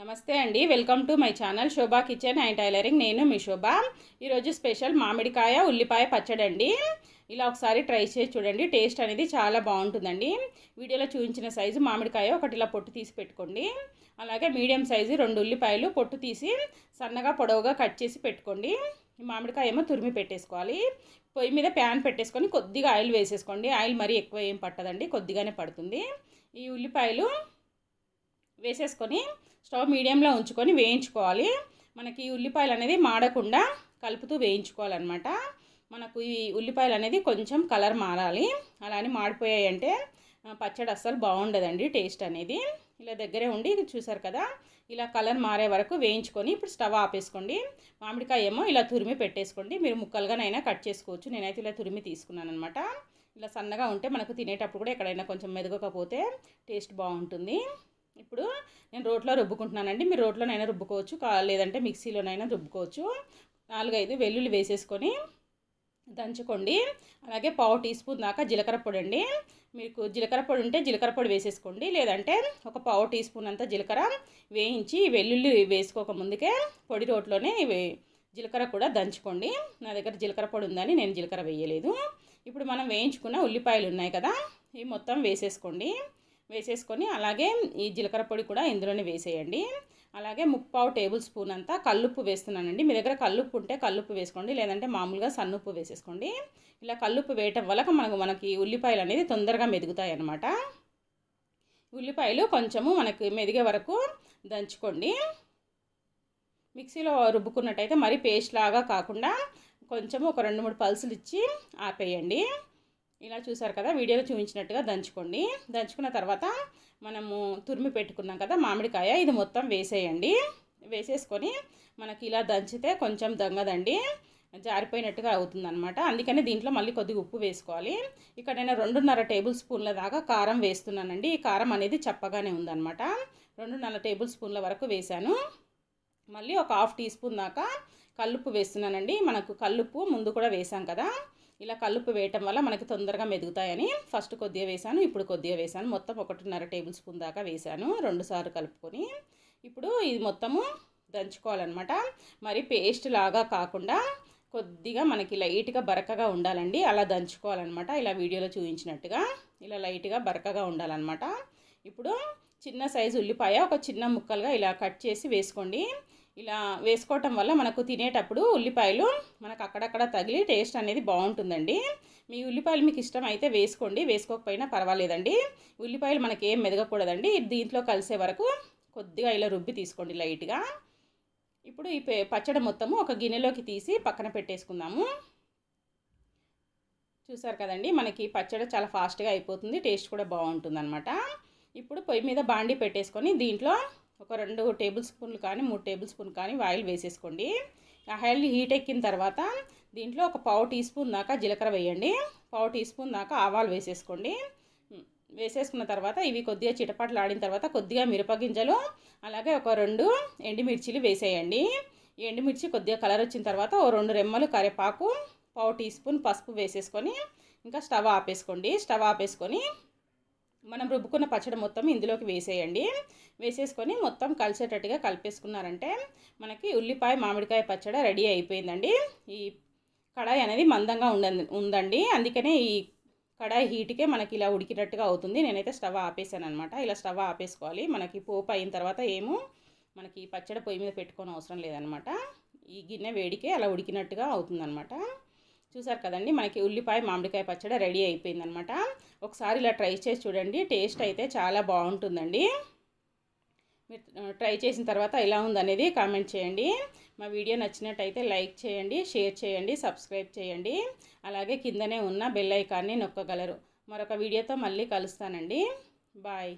నమస్తే అండి welcome to my channel Shobha kitchen and tailoring నేను మీ శోభ ఈరోజు స్పెషల్ మామిడికాయ ఉల్లిపాయ పచ్చడి అండి ఇలా ఒకసారి ట్రై చేసి చూడండి టేస్ట్ అనేది చాలా బాగుంటుందండి వీడియోలో చూపించిన సైజు మామిడికాయ ఒకటి ఇలా పొట్టు తీసి పెట్టుకోండి అలాగే మీడియం సైజు రెండు ఉల్లిపాయలు పొట్టు తీసి సన్నగా పొడవుగా కట్ చేసి పెట్టుకోండి మామిడికాయ ఏమో తురిమి పెట్టేసుకోవాలి పొయ్యి మీద ప్యాన్ పెట్టేసుకొని కొద్దిగా ఆయిల్ వేసేసుకోండి ఆయిల్ మరీ ఎక్కువ ఏం పట్టదండి కొద్దిగానే పడుతుంది ఈ ఉల్లిపాయలు వేసేసుకొని స్టవ్ మీడియంలో ఉంచుకొని వేయించుకోవాలి మనకి ఉల్లిపాయలు అనేది మాడకుండా కలుపుతూ వేయించుకోవాలన్నమాట మనకు ఈ ఉల్లిపాయలు అనేది కొంచెం కలర్ మారాలి అలా అని మాడిపోయాయంటే పచ్చడి అస్సలు బాగుండదండి టేస్ట్ అనేది ఇలా దగ్గరే ఉండి చూసారు కదా ఇలా కలర్ మారే వరకు వేయించుకొని ఇప్పుడు స్టవ్ ఆపేసుకోండి మామిడికాయ ఏమో ఇలా తురిమి పెట్టేసుకోండి మీరు ముక్కలుగానైనా కట్ చేసుకోవచ్చు నేనైతే ఇలా తురిమి తీసుకున్నాను అనమాట ఇలా సన్నగా ఉంటే మనకు తినేటప్పుడు కూడా ఎక్కడైనా కొంచెం మెదగకపోతే టేస్ట్ బాగుంటుంది ఇప్పుడు నేను రోట్లో రుబ్బుకుంటున్నానండి మీరు రోట్లోనైనా రుబ్బుకోవచ్చు లేదంటే మిక్సీలోనైనా రుబ్బుకోవచ్చు నాలుగైదు వెల్లుల్లి వేసేసుకొని దంచుకోండి అలాగే పావు టీ స్పూన్ దాకా జీలకర్ర పొడి అండి మీకు జీలకర్ర పొడి ఉంటే జీలకర్ర పొడి వేసేసుకోండి లేదంటే ఒక పావు టీ స్పూన్ అంతా జీలకర్ర వేయించి వెల్లుల్లి వేసుకోక ముందుకే పొడి రోట్లోనే జీలకర్ర కూడా దంచుకోండి నా దగ్గర జీలకర్ర పొడి ఉందని నేను జీలకర్ర వేయలేదు ఇప్పుడు మనం వేయించుకున్న ఉల్లిపాయలు ఉన్నాయి కదా ఇవి మొత్తం వేసేసుకోండి వేసేసుకొని అలాగే ఈ జీలకర్ర పొడి కూడా ఇందులోనే వేసేయండి అలాగే ముప్పావు టేబుల్ స్పూన్ అంతా కల్లుప్పు వేస్తున్నానండి మీ దగ్గర కల్లుప్పు ఉంటే కల్లుప్పు వేసుకోండి లేదంటే మామూలుగా సన్నుప్పు వేసేసుకోండి ఇలా కల్లుప్పు వేయటం వల్ల మనకు మనకి ఉల్లిపాయలు అనేది తొందరగా మెదుగుతాయి అన్నమాట ఉల్లిపాయలు కొంచెము మనకి మెదిగే వరకు దంచుకోండి మిక్సీలో రుబ్బుకున్నట్టయితే మరీ పేస్ట్ లాగా కాకుండా కొంచెము ఒక రెండు మూడు పల్సులు ఇచ్చి ఆపేయండి ఇలా చూసారు కదా వీడియోలో చూపించినట్టుగా దంచుకోండి దంచుకున్న తర్వాత మనము తురిమి పెట్టుకున్నాం కదా మామిడికాయ ఇది మొత్తం వేసేయండి వేసేసుకొని మనకి ఇలా దంచితే కొంచెం దొంగదండి జారిపోయినట్టుగా అవుతుంది అనమాట అందుకనే దీంట్లో మళ్ళీ కొద్దిగా ఉప్పు వేసుకోవాలి ఇక్కడ నేను రెండున్నర టేబుల్ స్పూన్ల దాకా కారం వేస్తున్నానండి ఈ కారం అనేది చప్పగానే ఉందన్నమాట రెండున్నర టేబుల్ స్పూన్ల వరకు వేశాను మళ్ళీ ఒక హాఫ్ టీ స్పూన్ దాకా కల్లుప్పు వేస్తున్నానండి మనకు కల్లుప్పు ముందు కూడా వేసాం కదా ఇలా కలుపు వేయటం వల్ల మనకి తొందరగా మెదుగుతాయని ఫస్ట్ కొద్దిగా వేసాను ఇప్పుడు కొద్దిగా వేసాను మొత్తం ఒకటిన్నర టేబుల్ స్పూన్ దాకా వేసాను రెండుసార్లు కలుపుకొని ఇప్పుడు ఇది మొత్తము దంచుకోవాలన్నమాట మరి పేస్ట్ లాగా కాకుండా కొద్దిగా మనకి లైట్గా బరకగా ఉండాలండి అలా దంచుకోవాలన్నమాట ఇలా వీడియోలో చూపించినట్టుగా ఇలా లైట్గా బరకగా ఉండాలన్నమాట ఇప్పుడు చిన్న సైజు ఉల్లిపాయ ఒక చిన్న ముక్కలుగా ఇలా కట్ చేసి వేసుకోండి ఇలా వేసుకోవటం వల్ల మనకు తినేటప్పుడు ఉల్లిపాయలు మనకు అక్కడక్కడ తగిలి టేస్ట్ అనేది బాగుంటుందండి మీ ఉల్లిపాయలు మీకు ఇష్టం అయితే వేసుకోండి వేసుకోకపోయినా పర్వాలేదండి ఉల్లిపాయలు మనకి ఏం మెదగకూడదండి దీంట్లో కలిసే వరకు కొద్దిగా ఇలా రుబ్బి తీసుకోండి లైట్గా ఇప్పుడు ఈ పచ్చడి మొత్తము ఒక గిన్నెలోకి తీసి పక్కన పెట్టేసుకుందాము చూసారు కదండి మనకి పచ్చడి చాలా ఫాస్ట్గా అయిపోతుంది టేస్ట్ కూడా బాగుంటుంది ఇప్పుడు పొయ్యి మీద బాండి పెట్టేసుకొని దీంట్లో ఒక రెండు టేబుల్ స్పూన్లు కానీ మూడు టేబుల్ స్పూన్ కానీ ఆయిల్ వేసేసుకోండి ఆయిల్ హీట్ ఎక్కిన తర్వాత దీంట్లో ఒక పావు టీ స్పూన్ దాకా జీలకర్ర వేయండి పావు టీ స్పూన్ దాకా ఆవాలు వేసేసుకోండి వేసేసుకున్న తర్వాత ఇవి కొద్దిగా చిటపాట్లు ఆడిన తర్వాత కొద్దిగా మిరపగింజలు అలాగే ఒక రెండు ఎండుమిర్చిలు వేసేయండి ఎండుమిర్చి కొద్దిగా కలర్ వచ్చిన తర్వాత ఓ రెండు రెమ్మలు కరివేపాకు పావు టీ స్పూన్ పసుపు వేసేసుకొని ఇంకా స్టవ్ ఆపేసుకోండి స్టవ్ ఆపేసుకొని మనం రుబ్బుకున్న పచ్చడి మొత్తం ఇందులోకి వేసేయండి వేసేసుకొని మొత్తం కలిసేటట్టుగా కలిపేసుకున్నారంటే మనకి ఉల్లిపాయ మామిడికాయ పచ్చడి రెడీ అయిపోయిందండి ఈ కడాయి అనేది మందంగా ఉందండి అందుకనే ఈ కడాయి హీట్కే మనకి ఇలా ఉడికినట్టుగా అవుతుంది నేనైతే స్టవ్ ఆపేసాను అనమాట ఇలా స్టవ్ ఆపేసుకోవాలి మనకి పోపు అయిన తర్వాత ఏమో మనకి పచ్చడి పొయ్యి మీద పెట్టుకోని అవసరం లేదనమాట ఈ గిన్నె వేడికే అలా ఉడికినట్టుగా అవుతుందన్నమాట చూసారు కదండి మనకి ఉల్లిపాయ మామిడికాయ పచ్చడి రెడీ అయిపోయిందనమాట ఒకసారి ఇలా ట్రై చేసి చూడండి టేస్ట్ అయితే చాలా బాగుంటుందండి మీరు ట్రై చేసిన తర్వాత ఎలా ఉందనేది కామెంట్ చేయండి మా వీడియో నచ్చినట్టయితే లైక్ చేయండి షేర్ చేయండి సబ్స్క్రైబ్ చేయండి అలాగే కిందనే ఉన్న బెల్ ఐకాన్ని నొక్కగలరు మరొక వీడియోతో మళ్ళీ కలుస్తానండి బాయ్